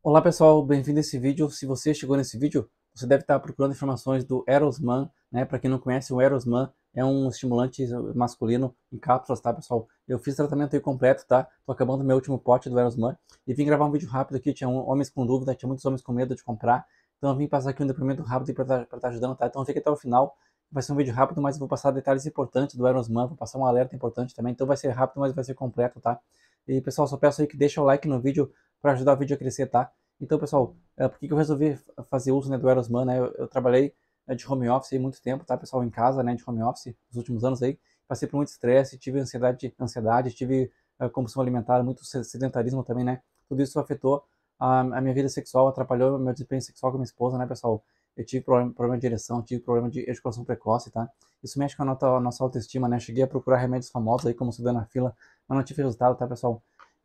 Olá pessoal, bem-vindo a esse vídeo. Se você chegou nesse vídeo, você deve estar procurando informações do Erosman, né? Para quem não conhece, o Erosman é um estimulante masculino em cápsulas, tá pessoal? Eu fiz tratamento aí completo, tá? Tô acabando meu último pote do Erosman e vim gravar um vídeo rápido aqui. Tinha homens com dúvida, tinha muitos homens com medo de comprar, então eu vim passar aqui um depoimento rápido para estar tá, tá ajudando, tá? Então fica até o final. Vai ser um vídeo rápido, mas eu vou passar detalhes importantes do Erosman, vou passar um alerta importante também. Então vai ser rápido, mas vai ser completo, tá? E pessoal, só peço aí que deixa o like no vídeo, para ajudar o vídeo a crescer, tá? Então, pessoal, é, por que, eu resolvi fazer uso né, do Erosman, né? Eu, eu trabalhei é, de home office aí muito tempo, tá, pessoal? Em casa, né, de home office, nos últimos anos aí. Passei por muito estresse, tive ansiedade, ansiedade tive uh, compulsão alimentar, muito sedentarismo também, né? Tudo isso afetou a, a minha vida sexual, atrapalhou meu desempenho sexual com minha esposa, né, pessoal? eu tive problema, problema, de ereção, tive problema de ejaculação precoce, tá? Isso mexe com a, a nossa autoestima, né? Cheguei a procurar remédios famosos aí, como Sudanafila, mas não tive resultado, tá, pessoal?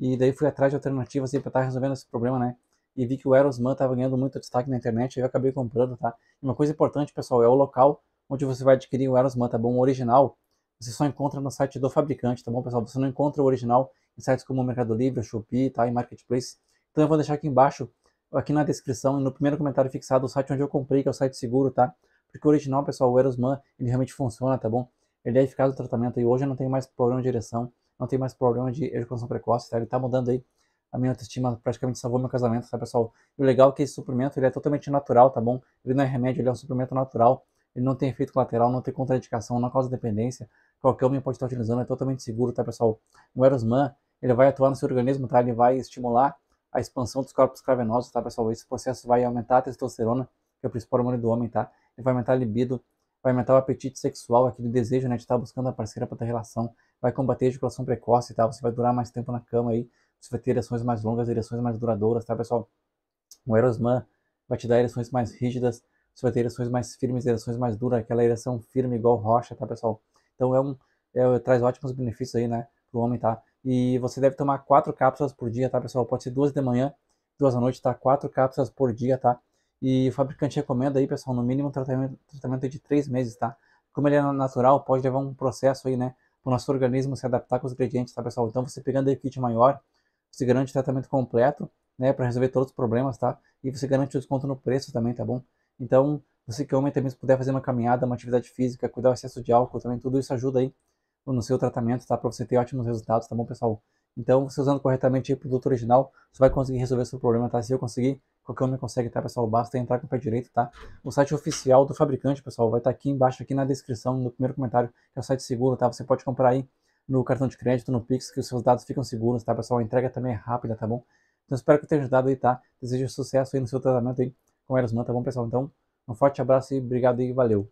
E daí fui atrás de alternativas e assim, para estar tá resolvendo esse problema, né? E vi que o Aerosman estava ganhando muito destaque na internet, aí eu acabei comprando, tá? E uma coisa importante, pessoal, é o local onde você vai adquirir o Aerosman, tá bom? O original, você só encontra no site do fabricante, tá bom, pessoal? Você não encontra o original em sites como o Mercado Livre, o Shopee, tá? E Marketplace. Então eu vou deixar aqui embaixo, aqui na descrição e no primeiro comentário fixado, o site onde eu comprei, que é o site seguro, tá? Porque o original, pessoal, o Erosman, ele realmente funciona, tá bom? Ele é eficaz no tratamento e hoje eu não tenho mais problema de direção não tem mais problema de ejaculação precoce, tá? Ele tá mudando aí. A minha autoestima praticamente salvou meu casamento, tá, pessoal? E o legal é que esse suplemento, ele é totalmente natural, tá bom? Ele não é remédio, ele é um suplemento natural. Ele não tem efeito colateral, não tem contraindicação, não causa dependência. Qualquer homem pode estar utilizando, é totalmente seguro, tá, pessoal? O Erosman, ele vai atuar no seu organismo, tá? Ele vai estimular a expansão dos corpos cavernosos, tá, pessoal? Esse processo vai aumentar a testosterona, que é o principal hormônio do homem, tá? Ele vai aumentar a libido, vai aumentar o apetite sexual, aquele desejo né, de estar buscando a parceira para ter relação, vai combater a ejaculação precoce e tal, você vai durar mais tempo na cama aí, você vai ter ereções mais longas, ereções mais duradouras, tá pessoal? O Erosman vai te dar ereções mais rígidas, você vai ter ereções mais firmes, ereções mais duras, aquela ereção firme igual rocha, tá pessoal? Então é um, é, traz ótimos benefícios aí, né, pro homem, tá? E você deve tomar quatro cápsulas por dia, tá pessoal? Pode ser duas de manhã, duas à noite, tá? Quatro cápsulas por dia, tá? E o fabricante recomenda aí, pessoal, no mínimo um tratamento, tratamento de três meses, tá? Como ele é natural, pode levar um processo aí, né? Para o nosso organismo se adaptar com os ingredientes, tá, pessoal? Então, você pegando aí o kit maior, você garante tratamento completo, né? Para resolver todos os problemas, tá? E você garante o desconto no preço também, tá bom? Então, você que é homem também, se puder fazer uma caminhada, uma atividade física, cuidar do excesso de álcool também, tudo isso ajuda aí no seu tratamento, tá? Para você ter ótimos resultados, tá bom, pessoal? Então, você usando corretamente o produto original, você vai conseguir resolver seu problema, tá? Se eu conseguir, Qualquer um consegue, tá, pessoal? Basta entrar com o pé direito, tá? O site oficial do fabricante, pessoal, vai estar tá aqui embaixo, aqui na descrição, no primeiro comentário, que é o site seguro, tá? Você pode comprar aí no cartão de crédito, no Pix, que os seus dados ficam seguros, tá, pessoal? A entrega também é rápida, tá bom? Então espero que tenha ajudado aí, tá? Desejo sucesso aí no seu tratamento aí com Erosman, tá bom, pessoal? Então, um forte abraço e obrigado e valeu!